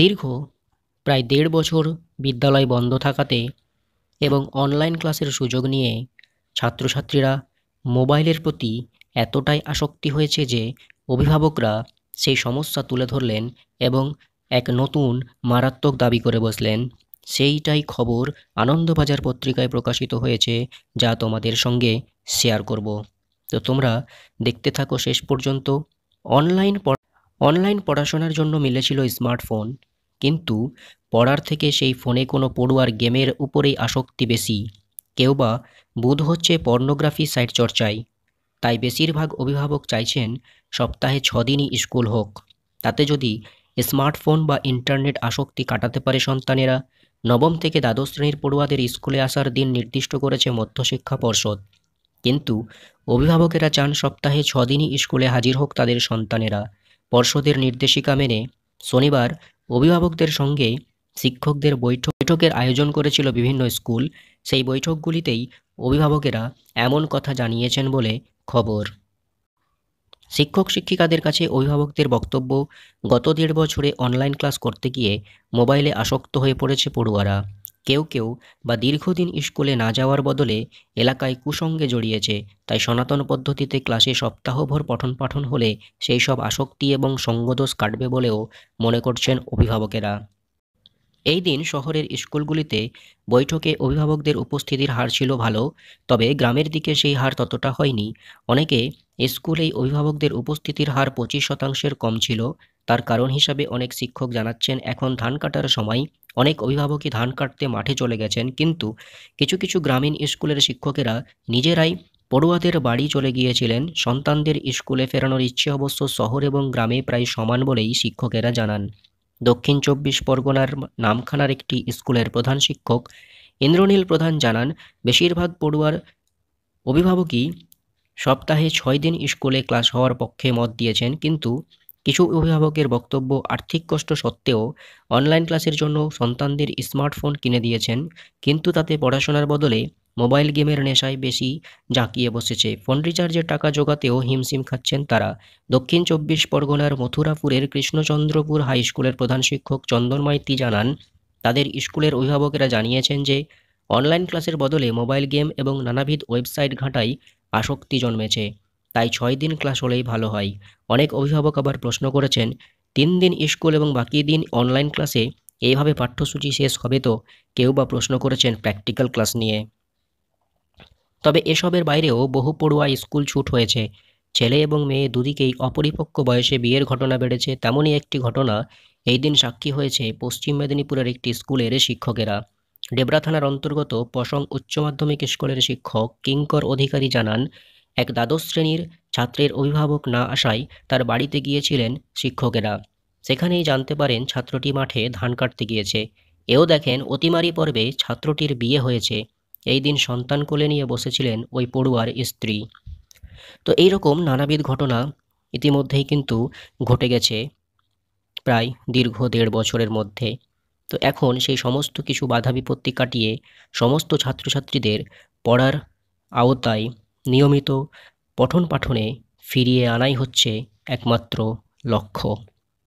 দীর্ঘ প্রায় দেড় বছর বিদ্যালয় বন্ধ থাকাতে এবং অনলাইন ক্লাসের সুযোগ নিয়ে ছাত্রছাত্রীরা মোবাইলের প্রতি এতটাই আসক্তি হয়েছে যে অভিভাবকরা সেই সমস্যা তুলে ধরলেন এবং এক নতুন মারাত্মক দাবি করে বসলেন সেইটাই খবর আনন্দবাজার পত্রিকায় প্রকাশিত হয়েছে যা তোমাদের সঙ্গে শেয়ার করব তো তোমরা দেখতে থাকো শেষ পর্যন্ত অনলাইন অনলাইন পড়াশোনার জন্য মিলেছিল স্মার্টফোন কিন্তু পড়ার থেকে সেই ফোনে কোনো পড়ুয়ার গেমের উপরেই আসক্তি বেশি কেউ বা বোধ হচ্ছে পর্নোগ্রাফি সাইট চর্চায় তাই বেশিরভাগ অভিভাবক চাইছেন সপ্তাহে ছদিনই স্কুল হোক তাতে যদি স্মার্টফোন বা ইন্টারনেট আসক্তি কাটাতে পারে সন্তানেরা নবম থেকে দ্বাদশ শ্রেণীর পড়ুয়াদের স্কুলে আসার দিন নির্দিষ্ট করেছে মধ্যশিক্ষা পর্ষদ কিন্তু অভিভাবকেরা চান সপ্তাহে ছদিনই স্কুলে হাজির হোক তাদের সন্তানেরা পর্ষদের নির্দেশিকা মেনে শনিবার অভিভাবকদের সঙ্গে শিক্ষকদের বৈঠক বৈঠকের আয়োজন করেছিল বিভিন্ন স্কুল সেই বৈঠকগুলিতেই অভিভাবকেরা এমন কথা জানিয়েছেন বলে খবর শিক্ষক শিক্ষিকাদের কাছে অভিভাবকদের বক্তব্য গত দেড় বছরে অনলাইন ক্লাস করতে গিয়ে মোবাইলে আসক্ত হয়ে পড়েছে পড়ুয়ারা কেউ কেউ বা দীর্ঘদিন স্কুলে না যাওয়ার বদলে এলাকায় কুসঙ্গে জড়িয়েছে তাই সনাতন পদ্ধতিতে ক্লাসে সপ্তাহভর পঠন পাঠন হলে সেই সব আসক্তি এবং সঙ্গদোষ কাটবে বলেও মনে করছেন অভিভাবকেরা এই দিন শহরের স্কুলগুলিতে বৈঠকে অভিভাবকদের উপস্থিতির হার ছিল ভালো তবে গ্রামের দিকে সেই হার ততটা হয়নি অনেকে স্কুলেই অভিভাবকদের উপস্থিতির হার পঁচিশ শতাংশের কম ছিল তার কারণ হিসাবে অনেক শিক্ষক জানাচ্ছেন এখন ধান কাটার সময় অনেক অভিভাবকই ধান কাটতে মাঠে চলে গেছেন কিন্তু কিছু কিছু গ্রামীণ স্কুলের শিক্ষকেরা নিজেরাই পড়ুয়াদের বাড়ি চলে গিয়েছিলেন সন্তানদের স্কুলে ফেরানোর ইচ্ছে অবশ্য শহর এবং গ্রামে প্রায় সমান বলেই শিক্ষকেরা জানান দক্ষিণ চব্বিশ পরগনার নামখানার একটি স্কুলের প্রধান শিক্ষক ইন্দ্রনীল প্রধান জানান বেশিরভাগ পড়ুয়ার অভিভাবকই সপ্তাহে ছয় দিন স্কুলে ক্লাস হওয়ার পক্ষে মত দিয়েছেন কিন্তু কিছু অভিভাবকের বক্তব্য আর্থিক কষ্ট সত্ত্বেও অনলাইন ক্লাসের জন্য সন্তানদের স্মার্টফোন কিনে দিয়েছেন কিন্তু তাতে পড়াশোনার বদলে মোবাইল গেমের নেশায় বেশি জাঁকিয়ে বসেছে ফোন রিচার্জের টাকা জোগাতেও হিমশিম খাচ্ছেন তারা দক্ষিণ চব্বিশ পরগনার মথুরাপুরের কৃষ্ণচন্দ্রপুর হাই স্কুলের প্রধান শিক্ষক চন্দনমাইতি জানান তাদের স্কুলের অভিভাবকেরা জানিয়েছেন যে অনলাইন ক্লাসের বদলে মোবাইল গেম এবং নানাবিধ ওয়েবসাইট ঘাঁটাই আসক্তি জন্মেছে তাই ছয় দিন ক্লাস হলেই ভালো হয় অনেক অভিভাবক আবার প্রশ্ন করেছেন তিন দিন স্কুল এবং বাকি দিন অনলাইন ক্লাসে এইভাবে পাঠ্যসূচি শেষ হবে তো কেউ বা প্রশ্ন করেছেন প্র্যাকটিক্যাল ক্লাস নিয়ে তবে এসবের বাইরেও বহু পড়ুয়া স্কুল ছুট হয়েছে ছেলে এবং মেয়ে দুদিকেই অপরিপক্ক বয়সে বিয়ের ঘটনা বেড়েছে তেমনই একটি ঘটনা এই দিন সাক্ষী হয়েছে পশ্চিম মেদিনীপুরের একটি স্কুলের শিক্ষকেরা ডেবরা থানার অন্তর্গত পশং উচ্চ মাধ্যমিক স্কুলের শিক্ষক কিঙ্কর অধিকারী জানান এক দ্বাদশ শ্রেণীর ছাত্রের অভিভাবক না আসায় তার বাড়িতে গিয়েছিলেন শিক্ষকেরা সেখানেই জানতে পারেন ছাত্রটি মাঠে ধান কাটতে গিয়েছে এও দেখেন অতিমারি পর্বে ছাত্রটির বিয়ে হয়েছে এই দিন সন্তান কোলে নিয়ে বসেছিলেন ওই পড়ুয়ার স্ত্রী তো এই রকম নানাবিধ ঘটনা ইতিমধ্যেই কিন্তু ঘটে গেছে প্রায় দীর্ঘ দেড় বছরের মধ্যে তো এখন সেই সমস্ত কিছু বাধা বিপত্তি কাটিয়ে সমস্ত ছাত্রছাত্রীদের পড়ার আওতায় নিয়মিত পঠন পাঠনে ফিরিয়ে আনাই হচ্ছে একমাত্র লক্ষ্য